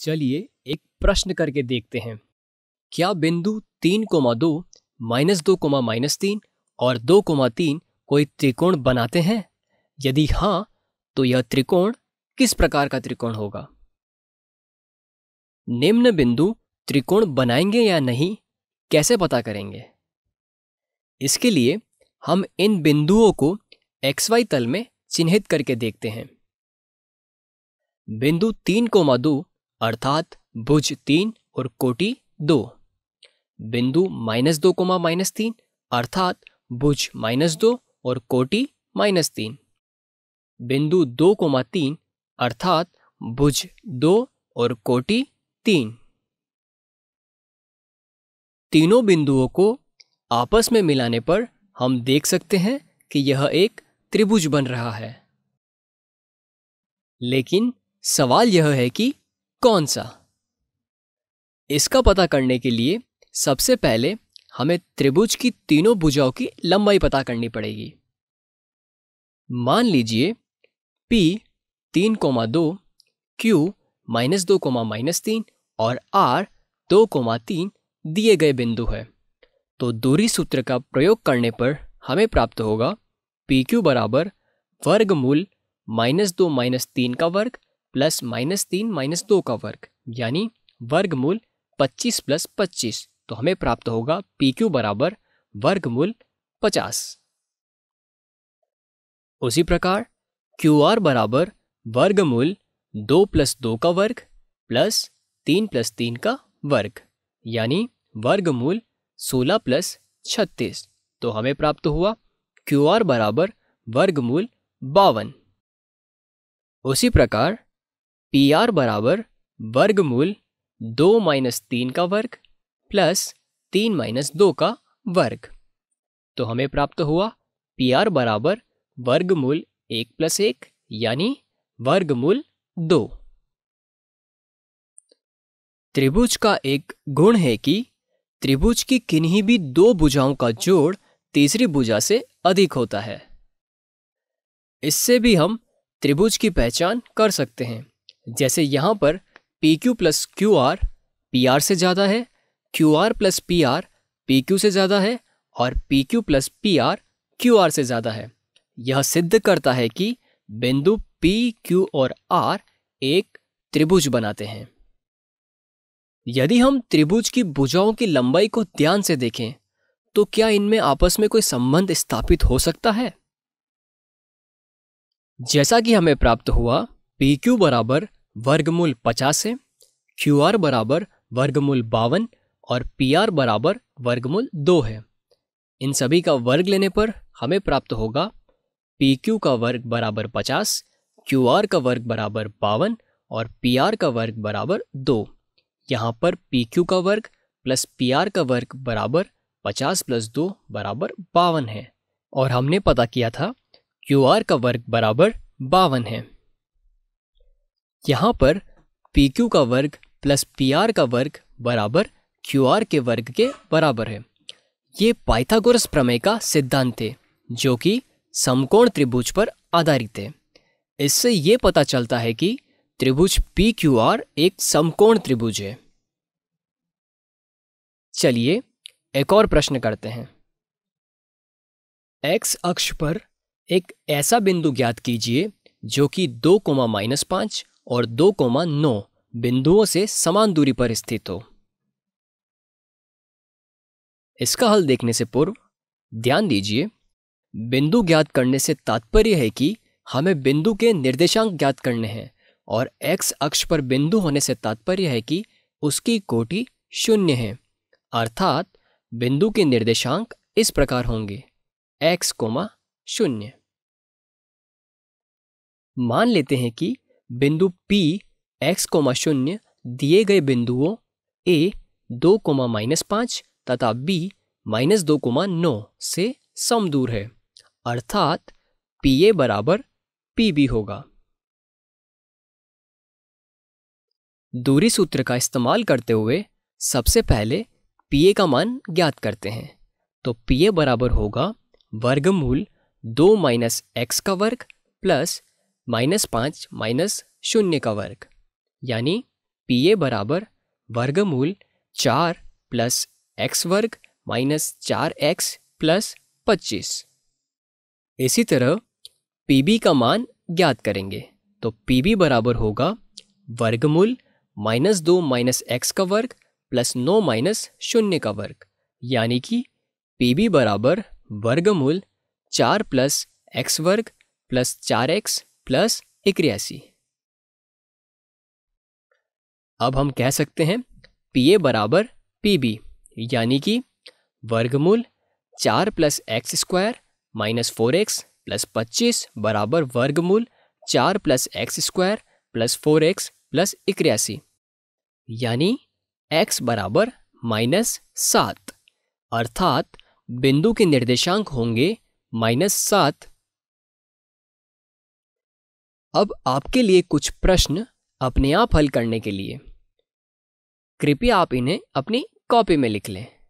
चलिए एक प्रश्न करके देखते हैं क्या बिंदु तीन कोमा दो माइनस दो कोमा माइनस तीन और दो कोमा तीन कोई त्रिकोण बनाते हैं यदि हाँ तो यह त्रिकोण किस प्रकार का त्रिकोण होगा निम्न बिंदु त्रिकोण बनाएंगे या नहीं कैसे पता करेंगे इसके लिए हम इन बिंदुओं को एक्स वाई तल में चिन्हित करके देखते हैं बिंदु तीन कोमा दो अर्थात भुज तीन और कोटि दो बिंदु माइनस दो कोमा माइनस तीन अर्थात भुज माइनस दो और कोटि माइनस तीन बिंदु दो कोमा तीन अर्थात भुज दो और कोटि तीन तीनों बिंदुओं को आपस में मिलाने पर हम देख सकते हैं कि यह एक त्रिभुज बन रहा है लेकिन सवाल यह है कि कौन सा इसका पता करने के लिए सबसे पहले हमें त्रिभुज की तीनों भुजाओं की लंबाई पता करनी पड़ेगी मान लीजिए P तीन कोमा दो क्यू माइनस दो कोमा माइनस तीन और R दो कोमा तीन दिए गए बिंदु है तो दूरी सूत्र का प्रयोग करने पर हमें प्राप्त होगा पी क्यू बराबर वर्गमूल माइनस दो माइनस तीन का वर्ग प्लस माइनस तीन माइनस दो का वर्ग यानी वर्गमूल पच्चीस प्लस पच्चीस तो हमें प्राप्त होगा पी क्यू बराबर वर्गमूल पचास उसी प्रकार क्यू आर बराबर वर्गमूल दो प्लस दो का वर्ग प्लस तीन प्लस तीन का वर्ग यानी वर्गमूल सोलह प्लस छत्तीस तो हमें प्राप्त हुआ क्यू आर बराबर वर्गमूल बावन उसी प्रकार पी आर बराबर वर्गमूल दो माइनस तीन का वर्ग प्लस तीन माइनस दो का वर्ग तो हमें प्राप्त हुआ पी आर बराबर वर्गमूल एक प्लस एक यानी वर्गमूल दो त्रिभुज का एक गुण है कि त्रिभुज की किन्हीं भी दो भुजाओं का जोड़ तीसरी भुजा से अधिक होता है इससे भी हम त्रिभुज की पहचान कर सकते हैं जैसे यहाँ पर P Q plus Q R P R से ज़्यादा है Q R plus P R P Q से ज़्यादा है और P Q plus P R Q R से ज़्यादा है यह सिद्ध करता है कि बिंदु पी क्यू और आर एक त्रिभुज बनाते हैं यदि हम त्रिभुज की भुजाओं की लंबाई को ध्यान से देखें तो क्या इनमें आपस में कोई संबंध स्थापित हो सकता है जैसा कि हमें प्राप्त हुआ पी क्यू बराबर वर्गमूल पचास है क्यू आर बराबर वर्गमूल बावन और पी आर बराबर वर्गमूल दो है इन सभी का वर्ग लेने पर हमें प्राप्त होगा पी क्यू का वर्ग बराबर पचास क्यू आर का वर्ग बराबर बावन और पी आर का वर्ग बराबर दो यहाँ पर पी क्यू का वर्ग प्लस पी आर का वर्ग बराबर पचास प्लस दो बराबर बावन है और हमने पता किया था क्यू आर का वर्ग बराबर बावन है यहाँ पर पी क्यू का वर्ग प्लस पी आर का वर्ग बराबर क्यू आर के वर्ग के बराबर है ये पाइथागोरस प्रमेय का सिद्धांत है जो कि समकोण त्रिभुज पर आधारित है इससे ये पता चलता है कि त्रिभुज पी क्यू आर एक समकोण त्रिभुज है चलिए एक और प्रश्न करते हैं एक्स अक्ष पर एक ऐसा बिंदु ज्ञात कीजिए जो कि दो कोमा माइनस पांच और दो कोमा नौ बिंदुओं से समान दूरी पर स्थित हो इसका हल देखने से पूर्व ध्यान दीजिए बिंदु ज्ञात करने से तात्पर्य है कि हमें बिंदु के निर्देशांक ज्ञात करने हैं और x अक्ष पर बिंदु होने से तात्पर्य है कि उसकी कोटि शून्य है अर्थात बिंदु के निर्देशांक इस प्रकार होंगे x, शून्य मान लेते हैं कि बिंदु P एक्स कोमा शून्य दिए गए बिंदुओं ए दो कोमा माइनस पाँच तथा बी माइनस दो कोमा नौ से समदूर है अर्थात पी ए बराबर पी बी होगा दूरी सूत्र का इस्तेमाल करते हुए सबसे पहले पी ए का मान ज्ञात करते हैं तो पी ए बराबर होगा वर्गमूल दो माइनस एक्स का वर्ग प्लस माइनस पाँच माइनस शून्य का वर्ग यानी पी ए बराबर वर्गमूल चार प्लस एक्स वर्ग माइनस चार एक्स प्लस पच्चीस इसी तरह पी बी का मान ज्ञात करेंगे तो पी बी बराबर होगा वर्गमूल माइनस दो माइनस एक्स का वर्ग प्लस नौ माइनस शून्य का वर्ग यानी कि पी बी बराबर वर्गमूल चार प्लस एक्स वर्ग प्लस चार एक्स प्लस इक्यासी अब हम कह सकते हैं पी ए बराबर पी बी यानी कि वर्गमूल चार plus x square minus four x plus पच्चीस बराबर वर्गमूल चार plus x square plus four x plus इक्यासी यानी एक्स बराबर माइनस सात अर्थात बिंदु के निर्देशांक होंगे माइनस सात अब आपके लिए कुछ प्रश्न अपने आप हल करने के लिए कृपया आप इन्हें अपनी कॉपी में लिख लें